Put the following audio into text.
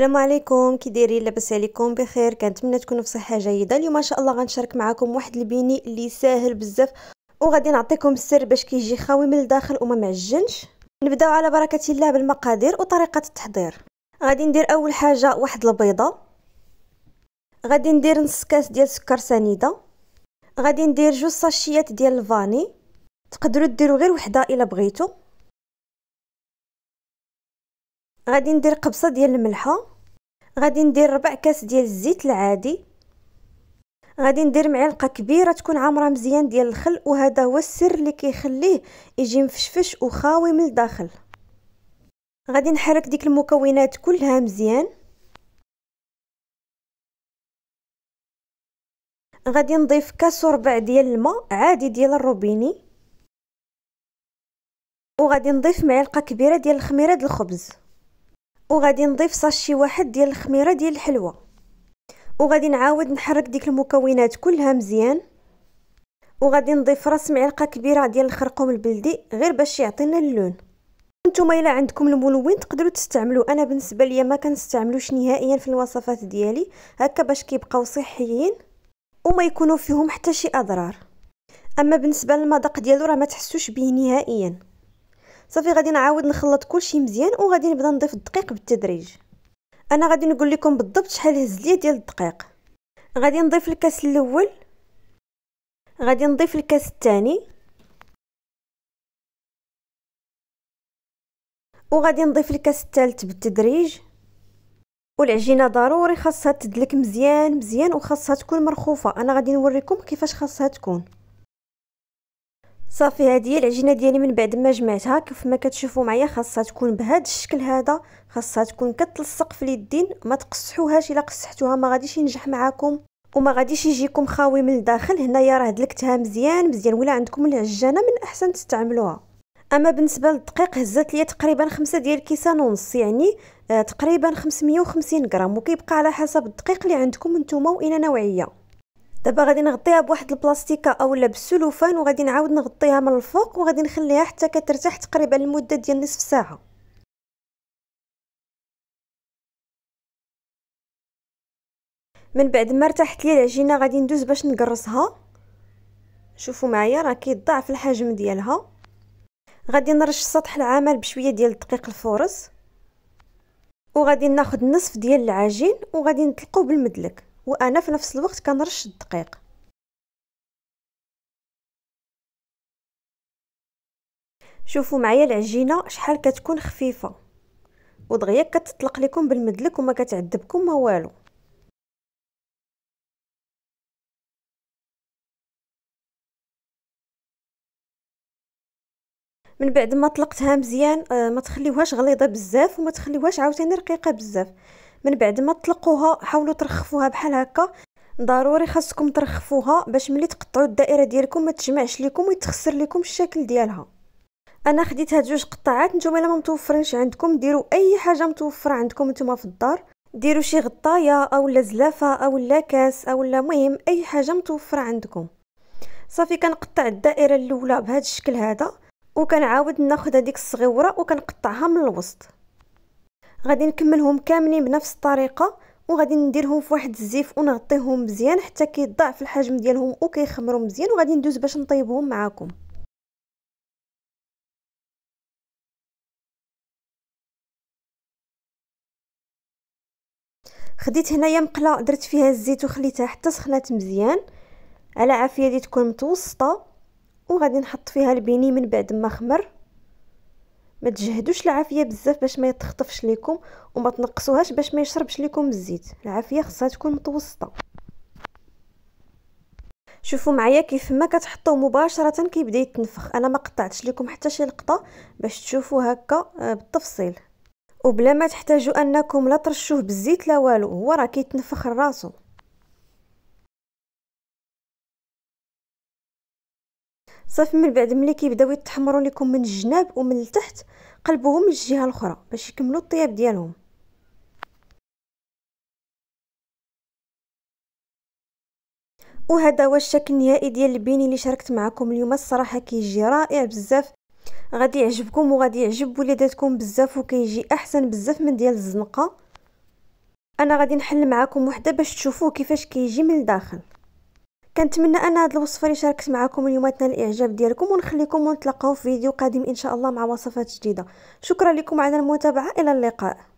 السلام عليكم كي دايرين لاباس عليكم بخير كنتمنى تكونوا بصحه جيده اليوم ان شاء الله غنشارك معكم واحد البيني اللي ساهل بزاف وغادي نعطيكم السر باش كيجي خاوي من الداخل وما معجنش نبداو على بركه الله بالمقادير وطريقه التحضير غادي ندير اول حاجه واحد البيضه غادي ندير نص كاس ديال سكر سنيده غادي ندير جوج صاشيات ديال الفاني تقدروا ديروا غير وحده الا بغيتو غادي ندير قبصه ديال الملحه غادي ندير ربع كاس ديال الزيت العادي غادي ندير معلقه كبيره تكون عامره مزيان ديال الخل وهذا هو السر اللي كيخليه يجي مفشفش وخاوي من الداخل غادي نحرك ديك المكونات كلها مزيان غادي نضيف كاس وربع ديال الماء عادي ديال الروبيني وغادي نضيف معلقه كبيره ديال الخميره ديال الخبز وغادي نضيف صاشي واحد ديال الخميره ديال الحلوى وغادي نعاود نحرك ديك المكونات كلها مزيان وغادي نضيف راس معلقه كبيره ديال الخرقوم البلدي غير باش يعطينا اللون نتوما الا عندكم الملون تقدروا تستعملوا انا بالنسبه ليا ما كنستعملوش نهائيا في الوصفات ديالي هكا باش كيبقاو صحيين وما يكونوا فيهم حتى شي اضرار اما بالنسبه للمذاق ديالو راه ما تحسوش به نهائيا صافي غادي نعاود نخلط كلشي مزيان وغادي نبدا نضيف الدقيق بالتدريج انا غادي نقول لكم بالضبط شحال هز ليا ديال الدقيق غادي نضيف الكاس الاول غادي نضيف الكاس الثاني وغادي نضيف الكاس الثالث بالتدريج والعجينه ضروري خاصها تدلك مزيان مزيان وخاصها تكون مرخوفه انا غادي نوريكم كيفاش خاصها تكون صافي هذه هي العجينه ديالي من بعد ما جمعتها كيف ما كتشوفوا معايا خاصها تكون بهذا الشكل هذا خاصها تكون كتلصق في اليدين ما تقصحوهاش الا قصحتوها ما غاديش ينجح معاكم وما غاديش يجيكم خاوي من الداخل هنايا راه دلكتها مزيان مزيان ولا عندكم العجانه من احسن تستعملوها اما بالنسبه للدقيق هزات ليا تقريبا خمسة ديال الكيسان ونص يعني آه تقريبا 550 غرام وكيبقى على حسب الدقيق اللي عندكم نتوما وإلى نوعيه دابا غادي نغطيها بواحد البلاستيكه اولا بالسلوفان وغادي نعاود نغطيها من الفوق وغادي نخليها حتى كترتاح تقريبا لمده ديال نصف ساعه من بعد ما ارتاحت لي العجينه غادي ندوز باش نقرصها شوفوا معايا راه كيضاعف الحجم ديالها غادي نرش سطح العمل بشويه ديال الدقيق الفورص وغادي ناخذ نصف ديال العجين وغادي نطلقو بالمدلك وانا في نفس الوقت كنرش الدقيق شوفوا معايا العجينه شحال كتكون خفيفه ودغيا كتطلق لكم بالمدلك وما كتعذبكم ما والو من بعد ما طلقتها مزيان آه، ما تخليوهاش غليظه بزاف وما تخليوهاش عاوتاني رقيقه بزاف من بعد ما تطلقوها حاولوا ترخفوها بحال هكا ضروري خاصكم ترخفوها باش ملي تقطعوا الدائره ديالكم ما تجمعش لكم ويتخسر لكم الشكل ديالها انا خديت هاد جوج قطاعات نتوما الا ما متوفرينش عندكم ديروا اي حاجه متوفره عندكم نتوما في الدار ديروا شي غطايه اولا زلافه اولا كاس اولا مهم اي حاجه متوفره عندكم صافي كنقطع الدائره الاولى بهذا الشكل هذا وكنعاود ناخذ هذيك الصغيره وكنقطعها من الوسط غادي نكملهم كاملين بنفس الطريقه وغادي نديرهم في واحد الزيف ونغطيهم مزيان حتى كيضاعف الحجم ديالهم وكيخمروا مزيان وغادي ندوز باش نطيبهم معاكم خديت هنايا مقله درت فيها الزيت وخليتها حتى سخنات مزيان على عافيه دي تكون متوسطه وغادي نحط فيها البيني من بعد ما خمر ما تجهدوش العافيه بزاف باش ما يتخطفش ليكم وما تنقصوهاش باش ما يشربش ليكم الزيت العافيه خصها تكون متوسطه شوفوا معايا كيف ما كتحطوه مباشره كيبدا يتنفخ انا ما قطعتش لكم حتى شي لقطه باش تشوفوا هكا آه، بالتفصيل وبلا ما تحتاجوا انكم لا ترشوه بالزيت لا والو هو راه كيتنفخ راسو صافي من بعد ملي كيبداو يتحمروا لكم من الجناب ومن التحت قلبوهم للجهه الاخرى باش يكملوا الطياب ديالهم وهذا هو الشكل النهائي ديال البيني اللي شاركت معكم اليوم الصراحه كيجي رائع بزاف غادي يعجبكم وغادي يعجب وليداتكم بزاف وكيجي احسن بزاف من ديال الزنقه انا غادي نحل معكم وحده باش تشوفوه كيفاش كيجي من الداخل كنتمنى ان هذه الوصفه اللي شاركت معكم اليوم تنال الاعجاب ديالكم ونخليكم ونتلاقاو في فيديو قادم ان شاء الله مع وصفات جديده شكرا لكم على المتابعه الى اللقاء